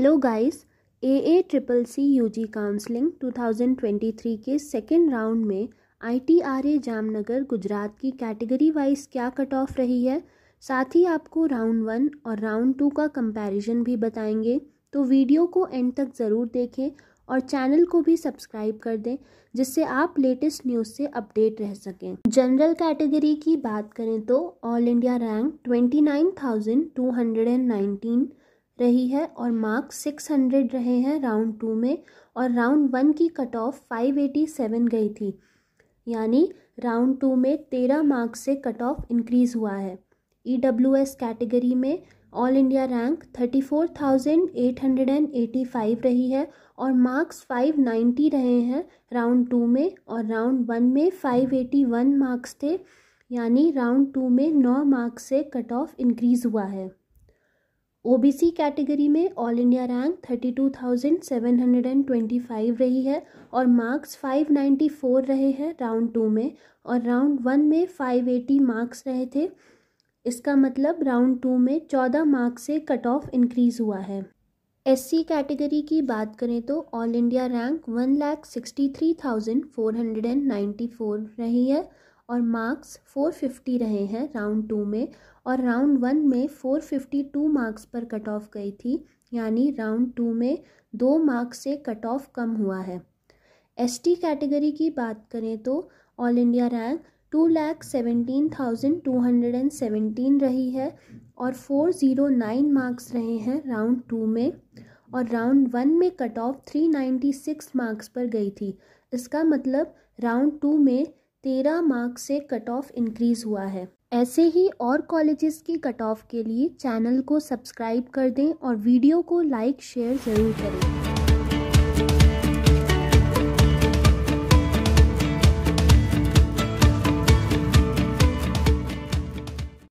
hello guys A A triple C U G counselling 2023 के second round में I T R A Jamnagar Gujarat की category wise क्या cut off रही है साथ ही आपको राउंड वन और राउंड टू का कंपैरिजन भी बताएंगे तो वीडियो को एंड तक ज़रूर देखें और चैनल को भी सब्सक्राइब कर दें जिससे आप लेटेस्ट न्यूज़ से अपडेट रह सकें जनरल कैटेगरी की बात करें तो ऑल इंडिया रैंक 29,219 रही है और मार्क्स सिक्स हंड्रेड रहे हैं राउंड टू में और राउंड वन की cut off five eighty seven गई थी यानी राउंड टू में तेरह मार्क्स से कट ऑफ इंक्रीज़ हुआ है ई डब्ल्यू एस कैटेगरी में all India rank thirty four thousand eight hundred and eighty five रही है और मार्क्स फाइव नाइन्टी रहे हैं राउंड टू में और राउंड वन में फ़ाइव एटी वन मार्क्स थे यानी राउंड टू में नौ मार्क्स से कट ऑफ इंक्रीज़ हुआ है ओबीसी कैटेगरी में all India rank thirty two thousand seven hundred and twenty five रही है और मार्क्स फाइव नाइन्टी फ़ोर रहे हैं राउंड टू में और राउंड वन में फाइव एटी मार्क्स रहे थे इसका मतलब राउंड टू में चौदह मार्क्स से कट ऑफ इंक्रीज़ हुआ है एससी कैटेगरी की बात करें तो all India rank one lakh sixty three thousand four hundred and ninety four रही है और मार्क्स 450 रहे हैं राउंड टू में और राउंड वन में 452 मार्क्स पर कट ऑफ गई थी यानी राउंड टू में दो मार्क्स से कट ऑफ कम हुआ है एसटी कैटेगरी की बात करें तो all India rank two lakh seventeen thousand two hundred and seventeen रही है और फोर ज़ीरो नाइन मार्क्स रहे हैं राउंड टू में और राउंड वन में cut off three ninety six marks पर गई थी इसका मतलब राउंड टू में तेरह मार्क्स से कट ऑफ इंक्रीज हुआ है ऐसे ही और कॉलेजेस की कट ऑफ के लिए चैनल को सब्सक्राइब कर दें और वीडियो को लाइक शेयर ज़रूर करें